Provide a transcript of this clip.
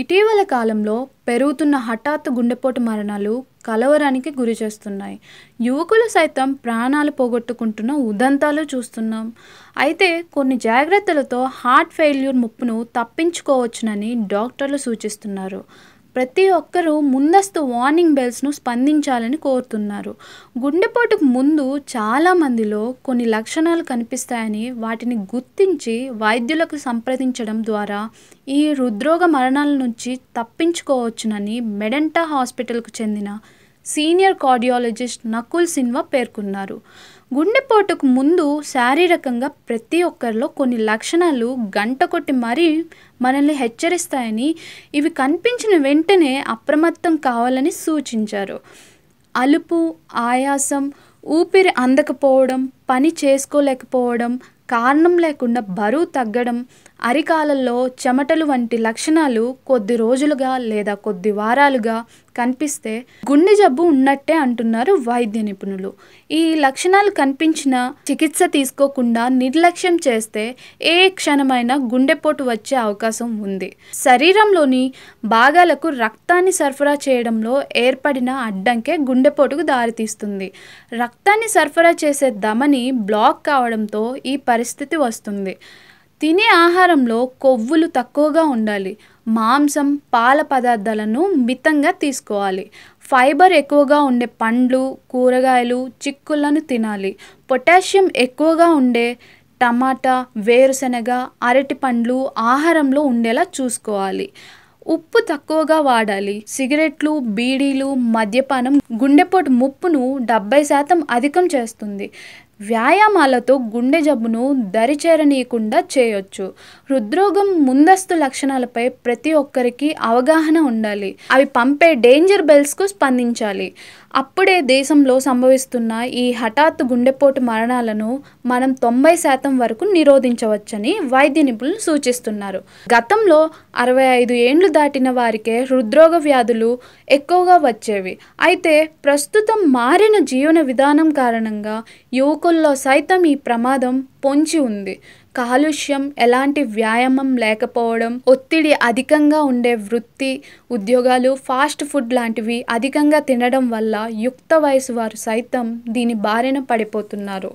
ఇటీవల కాలంలో పెరుగుతున్న హఠాత్తు గుండెపోటు మరణాలు కలవరానికి గురి చేస్తున్నాయి యువకులు సైతం ప్రాణాలు పోగొట్టుకుంటున్న ఉదంతాలు చూస్తున్నాం అయితే కొన్ని జాగ్రత్తలతో హార్ట్ ఫెయిల్యూర్ ముప్పును తప్పించుకోవచ్చునని డాక్టర్లు సూచిస్తున్నారు ప్రతి ఒక్కరూ ముందస్తు వార్నింగ్ బెల్స్ను స్పందించాలని కోరుతున్నారు గుండెపోటుకు ముందు చాలామందిలో కొన్ని లక్షణాలు కనిపిస్తాయని వాటిని గుర్తించి వైద్యులకు సంప్రదించడం ద్వారా ఈ హృద్రోగ మరణాల నుంచి తప్పించుకోవచ్చునని మెడెంటా హాస్పిటల్కు చెందిన సీనియర్ కార్డియాలజిస్ట్ నకుల్ సిన్వా పేర్కొన్నారు గుండెపోటుకు ముందు శారీరకంగా ప్రతి ఒక్కరిలో కొన్ని లక్షణాలు గంట కొట్టి మరీ మనల్ని హెచ్చరిస్తాయని ఇవి కనిపించిన వెంటనే అప్రమత్తం కావాలని సూచించారు అలుపు ఆయాసం ఊపిరి అందకపోవడం పని చేసుకోలేకపోవడం కారణం లేకుండా బరువు తగ్గడం అరికాలల్లో చెమటలు వంటి లక్షణాలు కొద్ది రోజులుగా లేదా కొద్ది వారాలుగా కనిపిస్తే గుండె జబ్బు ఉన్నట్టే అంటున్నారు వైద్య నిపుణులు ఈ లక్షణాలు కనిపించిన చికిత్స తీసుకోకుండా నిర్లక్ష్యం చేస్తే ఏ క్షణమైనా గుండెపోటు వచ్చే అవకాశం ఉంది శరీరంలోని భాగాలకు రక్తాన్ని సరఫరా చేయడంలో ఏర్పడిన అడ్డంకే గుండెపోటుకు దారితీస్తుంది రక్తాన్ని సరఫరా చేసే ధమని బ్లాక్ కావడంతో ఈ పరి పరిస్థితి వస్తుంది తినే ఆహారంలో కొవ్వులు తక్కువగా ఉండాలి మాంసం పాల పదార్థాలను మితంగా తీసుకోవాలి ఫైబర్ ఎక్కువగా ఉండే పండ్లు కూరగాయలు చిక్కులను తినాలి పొటాషియం ఎక్కువగా ఉండే టమాటా వేరుశనగ అరటి పండ్లు ఆహారంలో ఉండేలా చూసుకోవాలి ఉప్పు తక్కువగా వాడాలి సిగరెట్లు బీడీలు మద్యపానం గుండెపోటు ముప్పును డెబ్బై శాతం అధికం చేస్తుంది వ్యాయామాలతో గుండె జబ్బును దరిచేరనీయకుండా చేయొచ్చు హృద్రోగం ముందస్తు లక్షణాలపై ప్రతి ఒక్కరికి అవగాహన ఉండాలి అవి పంపే డేంజర్ బెల్స్కు స్పందించాలి అప్పుడే దేశంలో సంభవిస్తున్న ఈ హఠాత్ గుండెపోటు మరణాలను మనం తొంభై శాతం వరకు నిరోధించవచ్చని వైద్య నిపుణులు సూచిస్తున్నారు గతంలో అరవై ఐదు ఏండ్లు దాటిన వారికే హృద్రోగ వ్యాధులు ఎక్కువగా వచ్చేవి అయితే ప్రస్తుతం మారిన జీవన విధానం కారణంగా యువకుల్లో సైతం ఈ ప్రమాదం పొంచి ఉంది కాలుష్యం ఎలాంటి వ్యాయామం లేకపోవడం ఒత్తిడి అధికంగా ఉండే వృత్తి ఉద్యోగాలు ఫాస్ట్ ఫుడ్ లాంటివి అధికంగా తినడం వల్ల యుక్త వయసు వారు సైతం దీని బారిన పడిపోతున్నారు